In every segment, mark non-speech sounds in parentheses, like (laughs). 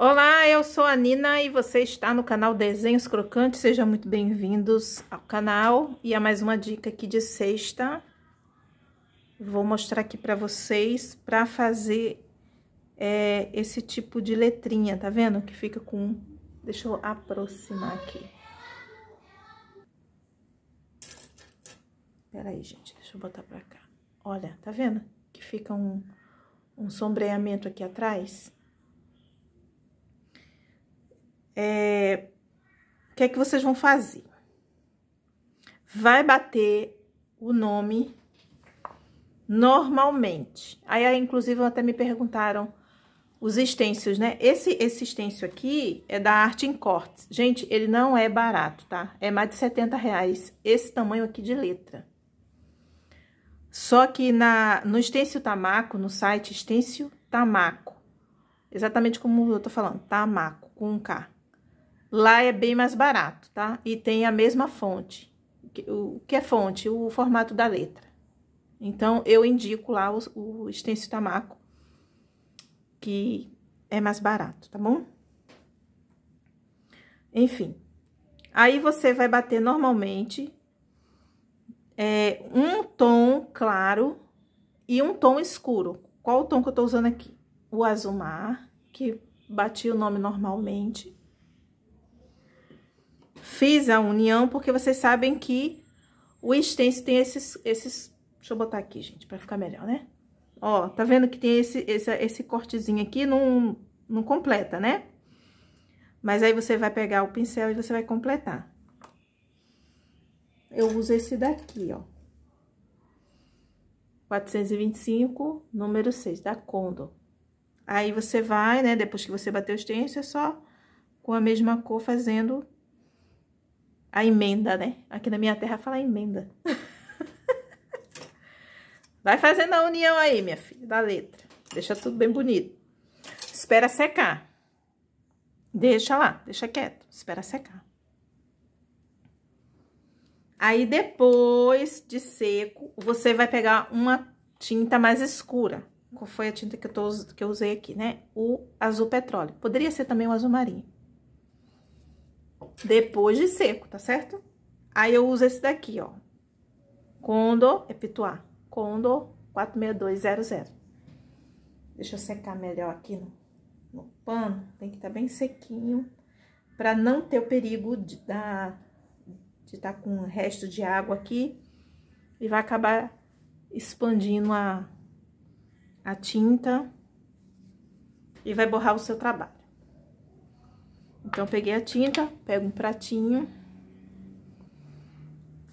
Olá, eu sou a Nina e você está no canal Desenhos Crocantes. Sejam muito bem-vindos ao canal e a é mais uma dica aqui de sexta. Vou mostrar aqui para vocês para fazer é, esse tipo de letrinha, tá vendo? Que fica com... Deixa eu aproximar aqui. Peraí, gente, deixa eu botar para cá. Olha, tá vendo? Que fica um, um sombreamento aqui atrás é, o que é que vocês vão fazer? Vai bater o nome normalmente. Aí, inclusive, até me perguntaram os estêncios, né? Esse, esse aqui é da Arte em Cortes. Gente, ele não é barato, tá? É mais de 70 reais esse tamanho aqui de letra. Só que na, no estêncio Tamaco, no site estêncio Tamaco, exatamente como eu tô falando, Tamaco, com um K. Lá é bem mais barato, tá? E tem a mesma fonte. O que é fonte? O formato da letra. Então, eu indico lá o, o stencil tamaco, que é mais barato, tá bom? Enfim. Aí, você vai bater normalmente é, um tom claro e um tom escuro. Qual o tom que eu tô usando aqui? O azul mar, que bati o nome normalmente. Fiz a união porque vocês sabem que o extenso tem esses, esses... Deixa eu botar aqui, gente, pra ficar melhor, né? Ó, tá vendo que tem esse, esse, esse cortezinho aqui, não, não completa, né? Mas aí você vai pegar o pincel e você vai completar. Eu uso esse daqui, ó. 425, número 6, da Condor. Aí você vai, né, depois que você bater o extenso, é só com a mesma cor fazendo a emenda, né? Aqui na minha terra fala emenda. (laughs) Vai fazendo a união aí, minha filha, da letra. Deixa tudo bem bonito. Espera secar. Deixa lá, deixa quieto. Espera secar. Aí, depois de seco, você vai pegar uma tinta mais escura. Qual foi a tinta que eu, tô, que eu usei aqui, né? O azul petróleo. Poderia ser também o azul marinho depois de seco, tá certo? Aí, eu uso esse daqui, ó. Condor, é pituá. Condor 46200. Deixa eu secar melhor aqui no, no pano. Tem que estar tá bem sequinho para não ter o perigo de estar de tá com resto de água aqui. E vai acabar expandindo a, a tinta e vai borrar o seu trabalho. Então, peguei a tinta, pego um pratinho.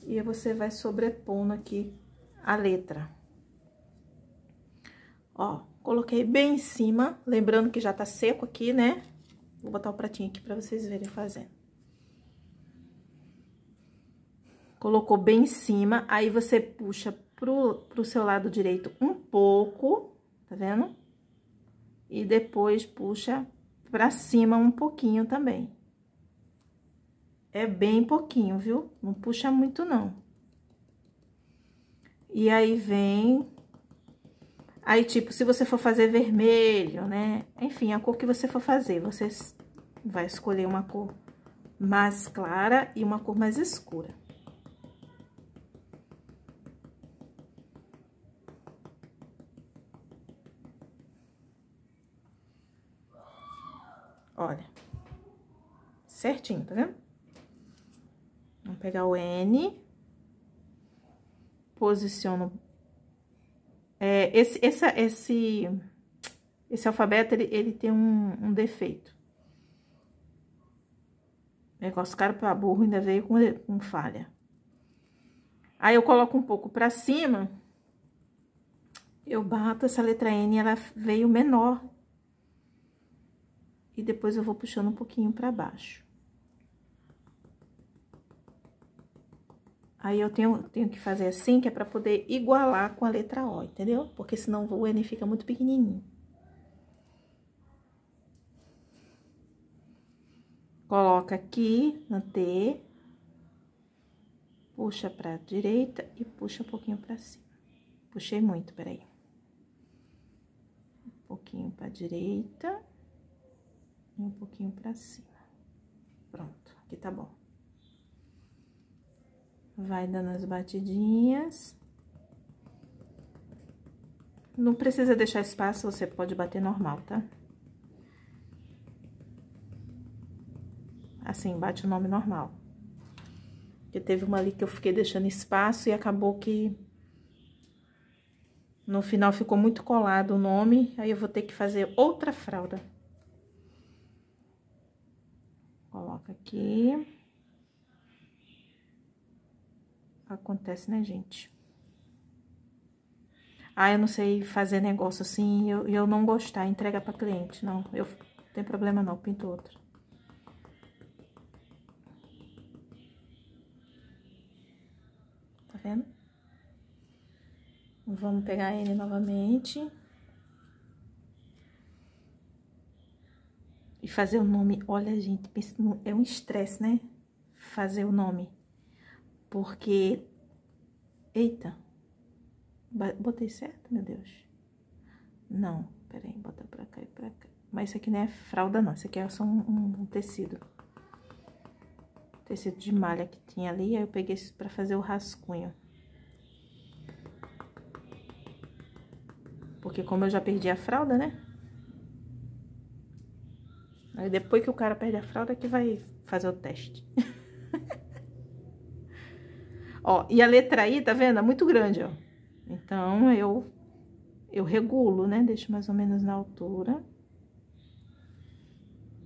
E você vai sobrepondo aqui a letra. Ó, coloquei bem em cima, lembrando que já tá seco aqui, né? Vou botar o pratinho aqui pra vocês verem fazendo. Colocou bem em cima, aí você puxa pro, pro seu lado direito um pouco, tá vendo? E depois puxa pra cima um pouquinho também. É bem pouquinho, viu? Não puxa muito, não. E aí vem... Aí, tipo, se você for fazer vermelho, né? Enfim, a cor que você for fazer, você vai escolher uma cor mais clara e uma cor mais escura. Olha. Certinho, tá vendo? Vamos pegar o N. Posiciono... É, esse, essa, esse, esse alfabeto, ele, ele tem um, um defeito. Negócio caro pra burro, ainda veio com, com falha. Aí, eu coloco um pouco pra cima eu bato essa letra N, ela veio menor e depois eu vou puxando um pouquinho para baixo. Aí eu tenho, tenho que fazer assim, que é para poder igualar com a letra O, entendeu? Porque senão o N fica muito pequenininho. Coloca aqui na T, puxa pra direita e puxa um pouquinho pra cima. Puxei muito, peraí. Um pouquinho pra direita e um pouquinho pra cima. Pronto, aqui tá bom. Vai dando as batidinhas. Não precisa deixar espaço, você pode bater normal, tá? Assim, bate o nome normal. Porque teve uma ali que eu fiquei deixando espaço e acabou que... No final ficou muito colado o nome, aí eu vou ter que fazer outra fralda. aqui. Acontece, né, gente? Ah, eu não sei fazer negócio assim, eu, eu não gostar, Entrega pra cliente, não. Eu, não tem problema não, pinto outro. Tá vendo? Vamos pegar ele novamente. E fazer o nome, olha, gente, é um estresse, né? Fazer o nome. Porque, eita, botei certo, meu Deus? Não, peraí, bota pra cá e pra cá. Mas isso aqui não é fralda, não. Isso aqui é só um, um tecido. Tecido de malha que tinha ali, aí eu peguei isso pra fazer o rascunho. Porque como eu já perdi a fralda, né? Aí depois que o cara perde a fralda é que vai fazer o teste. (laughs) ó, e a letra I, tá vendo? É muito grande, ó. Então, eu, eu regulo, né? Deixo mais ou menos na altura.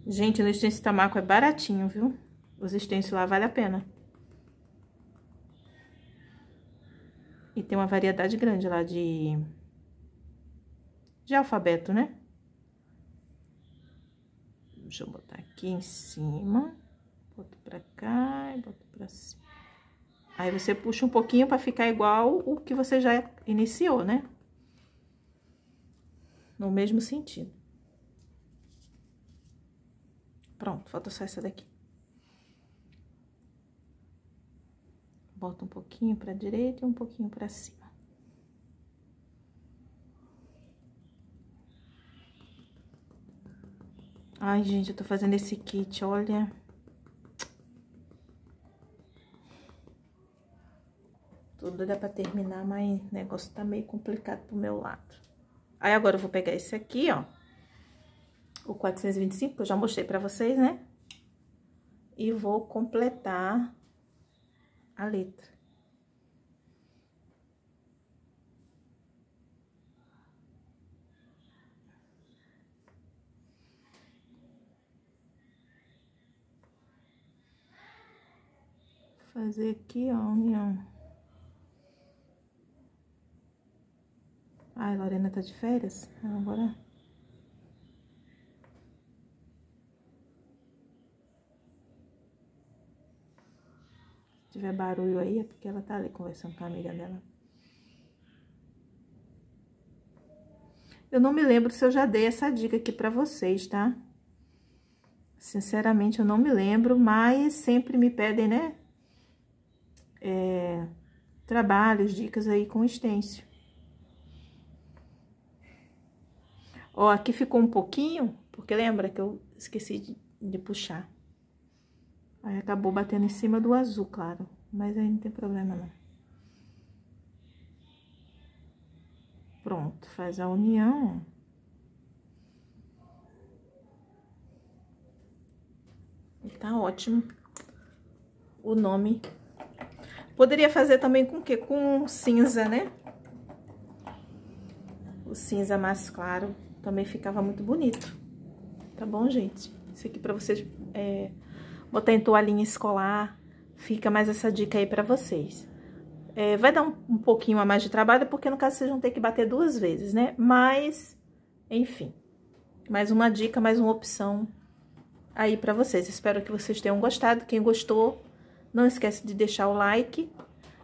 Gente, no stencil tamaco é baratinho, viu? Os extensos lá vale a pena. E tem uma variedade grande lá de... De alfabeto, né? Deixa eu botar aqui em cima. Boto pra cá e boto pra cima. Aí, você puxa um pouquinho pra ficar igual o que você já iniciou, né? No mesmo sentido. Pronto, falta só essa daqui. Bota um pouquinho pra direita e um pouquinho pra cima. Ai, gente, eu tô fazendo esse kit, olha. Tudo dá pra terminar, mas o negócio tá meio complicado pro meu lado. Aí, agora eu vou pegar esse aqui, ó. O 425, que eu já mostrei pra vocês, né? E vou completar a letra. fazer aqui, ó, a união. Ai, Lorena tá de férias? Agora... Ah, se tiver barulho aí, é porque ela tá ali conversando com a amiga dela. Eu não me lembro se eu já dei essa dica aqui pra vocês, tá? Sinceramente, eu não me lembro, mas sempre me pedem, né? é, trabalhos, dicas aí com stencil. Ó, aqui ficou um pouquinho, porque lembra que eu esqueci de, de puxar. Aí acabou batendo em cima do azul, claro, mas aí não tem problema não. Pronto, faz a união, tá ótimo o nome Poderia fazer também com o quê? Com um cinza, né? O cinza mais claro também ficava muito bonito. Tá bom, gente? Isso aqui pra vocês é, botar em toalhinha escolar. Fica mais essa dica aí pra vocês. É, vai dar um, um pouquinho a mais de trabalho, porque no caso vocês vão ter que bater duas vezes, né? Mas, enfim, mais uma dica, mais uma opção aí pra vocês. Espero que vocês tenham gostado. Quem gostou, não esquece de deixar o like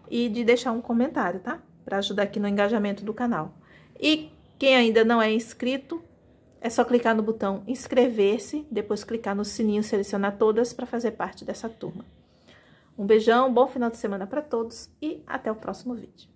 e de deixar um comentário, tá? Para ajudar aqui no engajamento do canal. E quem ainda não é inscrito, é só clicar no botão inscrever-se, depois clicar no sininho selecionar todas para fazer parte dessa turma. Um beijão, bom final de semana para todos e até o próximo vídeo.